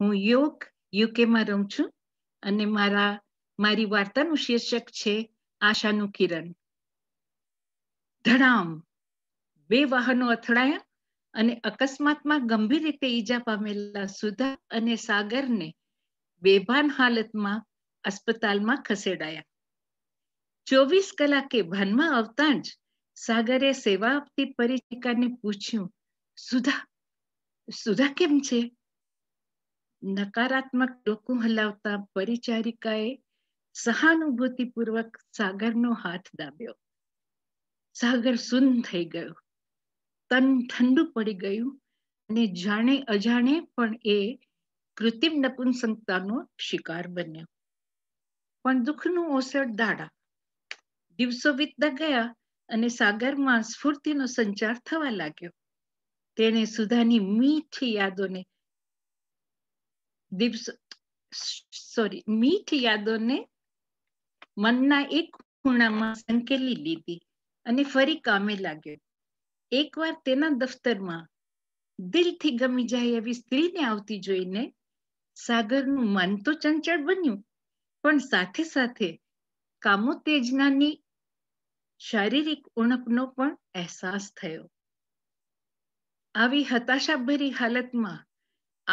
હું યોગ યુકેમાં રહું છું અને મારા મારી વાર્તાનું શીર્ષક છે આશાનું કિરણ ધડામ બે વાહનો અથડાયા અને અકસ્માતમાં ગંભીર રીતે ઈજા પામેલા સુધા અને સાગરને બેભાન હાલતમાં અસ્પતાલમાં ખસેડાયા ચોવીસ કલાકે ભાનમાં આવતા જ સાગરે સેવા આપતી પરિચિકાને પૂછ્યું સુધા સુધા કેમ છે નકારાત્મક ડોકું હલાવતા પરિચારિકાએ સહાનુભૂતિપૂર્વક સાગરનો હાથ દાબ્યો સાગર સુન થઈ ગયો તન ઠંડુ પડી ગયું અને જાણે અજાણે પણ એ કૃત્રિમ નપુંસકતાનો શિકાર બન્યો પણ દુઃખનું ઓસડ દાડા દિવસો વીતતા ગયા અને સાગરમાં સ્ફૂર્તિનો સંચાર થવા લાગ્યો તેને સુધાની મીઠી યાદોને દિવસ સોરી મીઠ યાદોને મનના એક ખૂણામાં સંકેલી લીધી અને ફરી કામે લાગ્યો એકવાર તેના દફતરમાં દિલથી ગમી જાય એવી સ્ત્રીને આવતી જોઈને સાગરનું મન તો ચંચળ બન્યું પણ સાથે સાથે કામોતેજનાની શારીરિક ઉણપનો પણ અહેસાસ થયો આવી હતાશાભરી હાલતમાં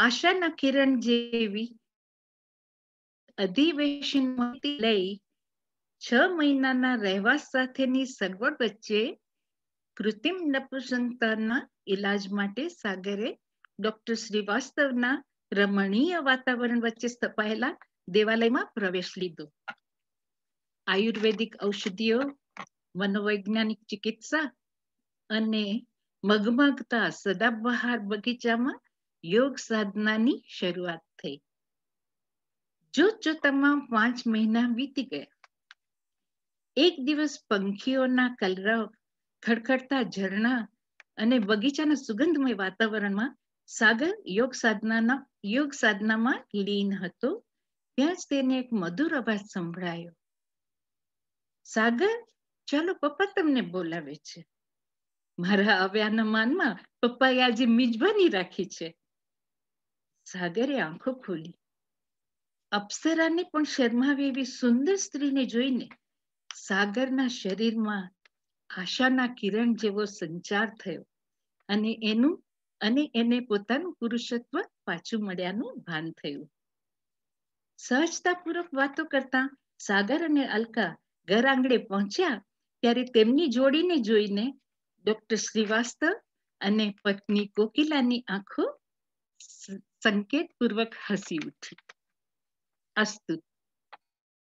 આશાના કિરણ જેવી અધિવેશનમાંથી લઈ છ મહિનાના રહેવાસ સાથેની સગવડ વચ્ચે કૃત્રિમ નપુસંતાના ઇલાજ માટે સાગરે ડોક્ટર શ્રીવાસ્તવના રમણીય વાતાવરણ વચ્ચે સ્થપાયેલા દેવાલયમાં પ્રવેશ લીધો આયુર્વેદિક ઔષધિઓ મનોવૈજ્ઞાનિક ચિકિત્સા અને મગમગતા સદાબહાર બગીચામાં યોગ સાધનાની શરૂઆત થઈ જોત જોતામાં પાંચ મહિના વીતી ગયા એક દિવસ પંખીઓના કલરવ ખડખડતા ઝરણા અને બગીચાના સુગંધમય વાતાવરણમાં સાગર યોગ સાધનાના યોગ સાધનામાં લીન હતો ત્યાં જ તેને એક મધુર અવાજ સંભળાયો સાગર ચાલો પપ્પા તમને બોલાવે છે મારા આવ્યાના માનમાં પપ્પાએ આજે મિજબાની રાખી છે સાગરે આંખો ખોલી અપ્સરાને પણ શરમાવે એવી સુંદર સ્ત્રીને જોઈને સાગરના શરીરમાં આશાના કિરણ જેવો સંચાર થયો અને એનું અને એને પોતાનું પુરુષત્વ પાછું મળ્યાનું ભાન થયું સહજતાપૂર્વક વાતો કરતા સાગર અને અલકા ઘર આંગણે પહોંચ્યા ત્યારે તેમની જોડીને જોઈને ડોક્ટર શ્રીવાસ્તવ અને પત્ની કોકિલાની આંખો સંકેત પૂર્વક હસી ઉઠી અસ્તુ